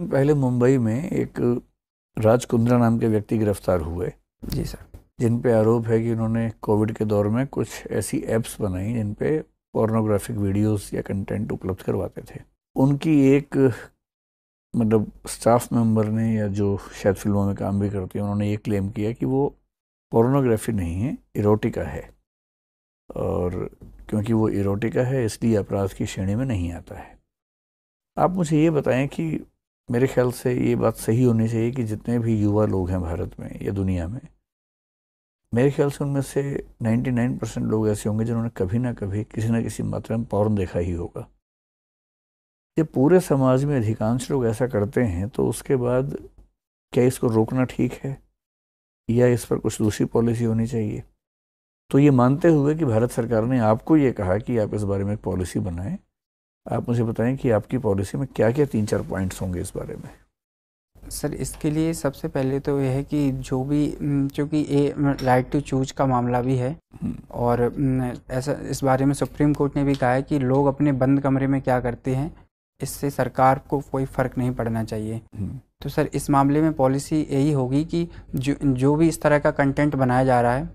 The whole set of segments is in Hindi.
पहले मुंबई में एक राज कुंद्रा नाम के व्यक्ति गिरफ्तार हुए जी सर जिन पे आरोप है कि उन्होंने कोविड के दौर में कुछ ऐसी एप्स बनाई जिन पे पोर्नोग्राफिक वीडियोस या कंटेंट उपलब्ध करवाते थे उनकी एक मतलब स्टाफ मेंबर ने या जो शायद फिल्मों में काम भी करती है उन्होंने ये क्लेम किया कि वो पोर्नोग्राफी नहीं है इरोटिका है और क्योंकि वो इरोटिका है इसलिए अपराध की श्रेणी में नहीं आता है आप मुझे ये बताएं कि मेरे ख्याल से ये बात सही होनी चाहिए कि जितने भी युवा लोग हैं भारत में या दुनिया में मेरे ख्याल से उनमें से 99 परसेंट लोग ऐसे होंगे जिन्होंने कभी ना कभी किसी ना किसी मात्रा में पौरन देखा ही होगा जब पूरे समाज में अधिकांश लोग ऐसा करते हैं तो उसके बाद क्या इसको रोकना ठीक है या इस पर कुछ दूसरी पॉलिसी होनी चाहिए तो ये मानते हुए कि भारत सरकार ने आपको ये कहा कि आप इस बारे में एक पॉलिसी बनाएं आप मुझे बताएं कि आपकी पॉलिसी में क्या क्या तीन चार पॉइंट्स होंगे इस बारे में सर इसके लिए सबसे पहले तो यह है कि जो भी क्योंकि ये राइट टू चूज का मामला भी है हम्म। और ऐसा इस बारे में सुप्रीम कोर्ट ने भी कहा है कि लोग अपने बंद कमरे में क्या करते हैं इससे सरकार को कोई फ़र्क नहीं पड़ना चाहिए हम्म। तो सर इस मामले में पॉलिसी यही होगी कि जो जो भी इस तरह का कंटेंट बनाया जा रहा है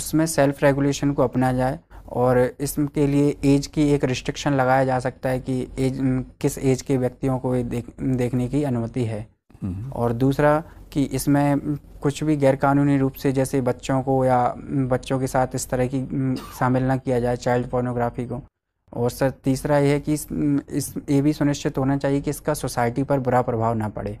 उसमें सेल्फ रेगुलेशन को अपनाया जाए और इसके लिए एज की एक रिस्ट्रिक्शन लगाया जा सकता है कि एज किस एज के व्यक्तियों को देख देखने की अनुमति है हम्म। और दूसरा कि इसमें कुछ भी गैरकानूनी रूप से जैसे बच्चों को या बच्चों के साथ इस तरह की शामिल ना किया जाए चाइल्ड पोर्नोग्राफी को और सर तीसरा यह है कि इस ये भी सुनिश्चित होना चाहिए कि इसका सोसाइटी पर बुरा प्रभाव ना पड़े